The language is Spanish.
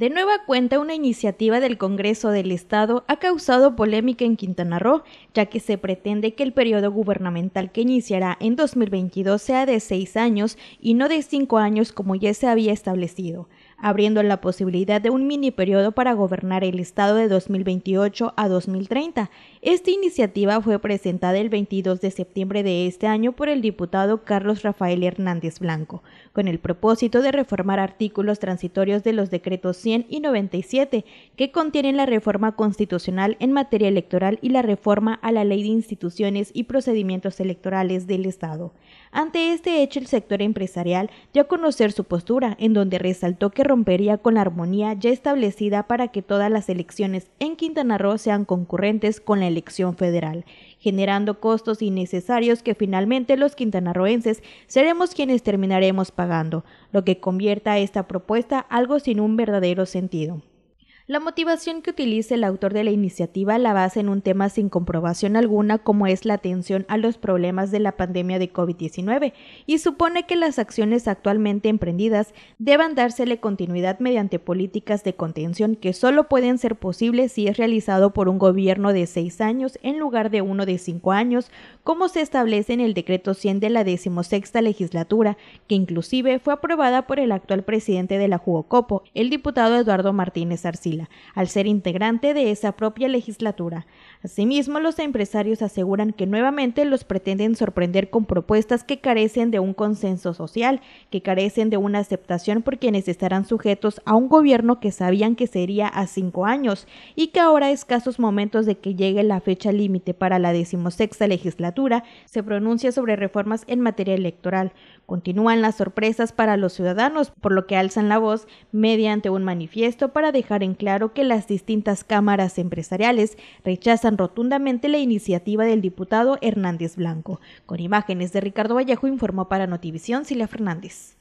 De nueva cuenta, una iniciativa del Congreso del Estado ha causado polémica en Quintana Roo, ya que se pretende que el periodo gubernamental que iniciará en 2022 sea de seis años y no de cinco años como ya se había establecido abriendo la posibilidad de un mini periodo para gobernar el estado de 2028 a 2030. Esta iniciativa fue presentada el 22 de septiembre de este año por el diputado Carlos Rafael Hernández Blanco, con el propósito de reformar artículos transitorios de los decretos 100 y 97 que contienen la reforma constitucional en materia electoral y la reforma a la ley de instituciones y procedimientos electorales del Estado. Ante este hecho, el sector empresarial dio a conocer su postura, en donde resaltó que rompería con la armonía ya establecida para que todas las elecciones en Quintana Roo sean concurrentes con la elección federal, generando costos innecesarios que finalmente los quintanarroenses seremos quienes terminaremos pagando, lo que convierta a esta propuesta algo sin un verdadero sentido. La motivación que utiliza el autor de la iniciativa la basa en un tema sin comprobación alguna como es la atención a los problemas de la pandemia de COVID-19 y supone que las acciones actualmente emprendidas deban dársele continuidad mediante políticas de contención que solo pueden ser posibles si es realizado por un gobierno de seis años en lugar de uno de cinco años, como se establece en el decreto 100 de la decimosexta legislatura, que inclusive fue aprobada por el actual presidente de la Jugocopo, el diputado Eduardo Martínez Arcila al ser integrante de esa propia legislatura. Asimismo, los empresarios aseguran que nuevamente los pretenden sorprender con propuestas que carecen de un consenso social, que carecen de una aceptación por quienes estarán sujetos a un gobierno que sabían que sería a cinco años y que ahora a escasos momentos de que llegue la fecha límite para la decimosexta legislatura se pronuncia sobre reformas en materia electoral. Continúan las sorpresas para los ciudadanos, por lo que alzan la voz mediante un manifiesto para dejar en claro que las distintas cámaras empresariales rechazan rotundamente la iniciativa del diputado Hernández Blanco. Con imágenes de Ricardo Vallejo informó para Notivisión Cilia Fernández.